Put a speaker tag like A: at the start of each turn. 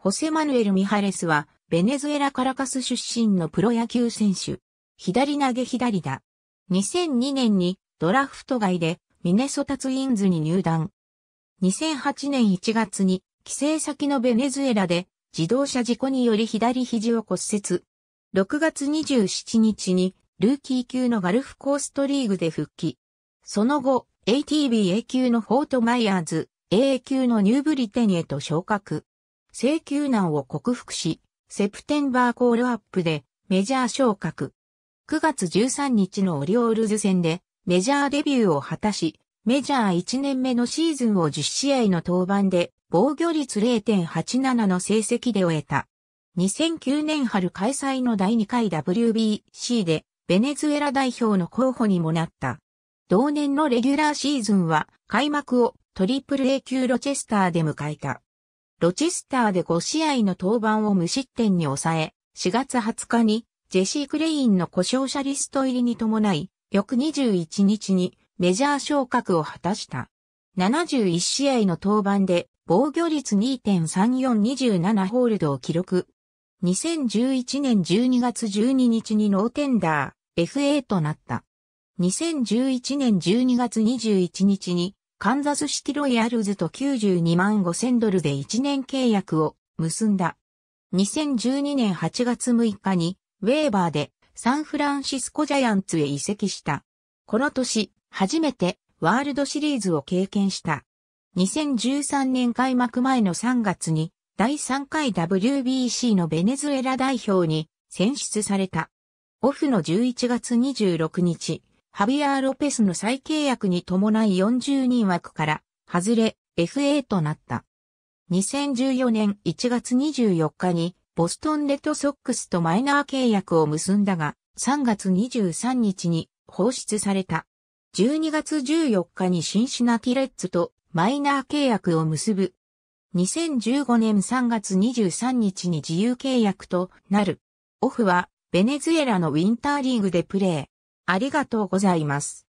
A: ホセマヌエル・ミハレスは、ベネズエラ・カラカス出身のプロ野球選手。左投げ左だ。2002年にドラフト外でミネソタツインズに入団。2008年1月に帰省先のベネズエラで自動車事故により左肘を骨折。6月27日にルーキー級のガルフコーストリーグで復帰。その後、ATBA 級のフォートマイヤーズ、AA 級のニューブリテンへと昇格。請求難を克服し、セプテンバーコールアップでメジャー昇格。9月13日のオリオールズ戦でメジャーデビューを果たし、メジャー1年目のシーズンを10試合の登板で防御率0.87の成績で終えた。2009年春開催の第2回 WBC でベネズエラ代表の候補にもなった。同年のレギュラーシーズンは開幕をトリプル A 級ロチェスターで迎えた。ロチスターで5試合の登板を無失点に抑え、4月20日にジェシー・クレインの故障者リスト入りに伴い、翌21日にメジャー昇格を果たした。71試合の登板で防御率2.3427ホールドを記録。2011年12月12日にノーテンダー、FA となった。2011年12月21日にカンザスシティロイヤルズと92万5000ドルで1年契約を結んだ。2012年8月6日に、ウェーバーでサンフランシスコジャイアンツへ移籍した。この年、初めてワールドシリーズを経験した。2013年開幕前の3月に、第3回 WBC のベネズエラ代表に選出された。オフの11月26日、ハビアー・ロペスの再契約に伴い40人枠から外れ FA となった。2014年1月24日にボストンレッドソックスとマイナー契約を結んだが3月23日に放出された。12月14日にシンシナティレッツとマイナー契約を結ぶ。2015年3月23日に自由契約となる。オフはベネズエラのウィンターリーグでプレー。ありがとうございます。